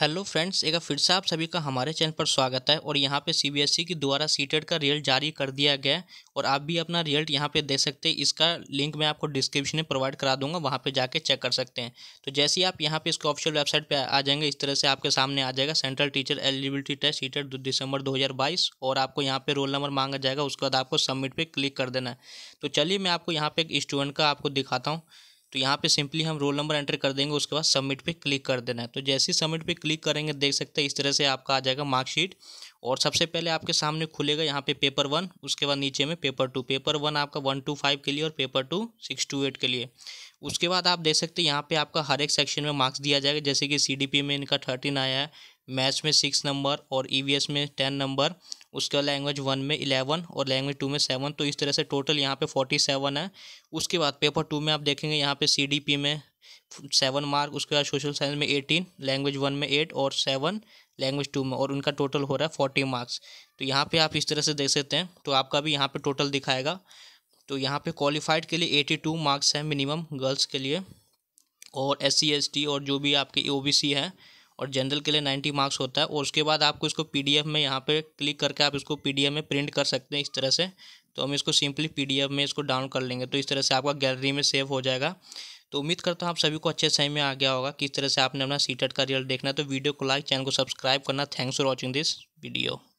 hello friends एक फिर से आप सभी का हमारे चैनल पर स्वागत है और यहाँ पे सीबीएसई e की द्वारा सीटेड का रिजल्ट जारी कर दिया गया है और आप भी अपना रिजल्ट यहाँ पे दे सकते हैं इसका लिंक मैं आपको डिस्क्रिप्शन में प्रोवाइड करा दूंगा वहाँ पे जाके चेक कर सकते हैं तो जैसे ही आप यहाँ पे इसके ऑफिशियल वेबसाइट पर आ जाएंगे इस तरह से आपके सामने आ जाएगा central teacher eligibility test CTET दो दिसंबर दो और आपको यहाँ पर रोल नंबर मांगा जाएगा उसके बाद आपको सबमिट पर क्लिक कर देना है तो चलिए मैं आपको यहाँ पर एक स्टूडेंट का आपको दिखाता हूँ तो यहाँ पे सिंपली हम रोल नंबर एंटर कर देंगे उसके बाद सबमिट पे क्लिक कर देना है तो जैसे ही सबमिट पे क्लिक करेंगे देख सकते हैं इस तरह से आपका आ जाएगा मार्कशीट और सबसे पहले आपके सामने खुलेगा यहाँ पे पेपर वन उसके बाद नीचे में पेपर टू पेपर वन आपका वन टू फाइव के लिए और paper two six two eight के लिए उसके बाद आप देख सकते हैं यहाँ पे आपका हर एक सेक्शन में मार्क्स दिया जाएगा जैसे कि सी में इनका थर्टीन आया है मैथ्स में सिक्स नंबर और ई e में टेन नंबर उसके बाद लैंग्वेज वन में इलेवन और लैंग्वेज टू में सेवन तो इस तरह से टोटल यहाँ पे फोर्टी सेवन है उसके बाद पेपर टू में आप देखेंगे यहाँ पे सी में सेवन मार्क उसके बाद सोशल साइंस में एटीन लैंग्वेज वन में एट और सेवन लैंग्वेज टू में और उनका टोटल हो रहा है फोर्टी मार्क्स तो यहाँ पर आप इस तरह से देख सकते हैं तो आपका भी यहाँ पर टोटल दिखाएगा तो यहाँ पर क्वालिफाइड के लिए एटी टू मार्क्स है मिनिमम गर्ल्स के लिए और एस सी एस टी और जो भी आपके ओ बी सी और जनरल के लिए नाइन्टी मार्क्स होता है और उसके बाद आपको इसको पी में यहाँ पर क्लिक करके आप इसको पी में प्रिंट कर सकते हैं इस तरह से तो हम इसको सिंपली पी में इसको डाउन कर लेंगे तो इस तरह से आपका गैलरी में सेव हो जाएगा तो उम्मीद करता हूँ आप सभी को अच्छे समय में आ गया होगा किस तरह से आपने अपना सीटेट का रिजल्ट देखना है तो वीडियो को लाइक चैनल को सब्सक्राइब करना thanks for watching this video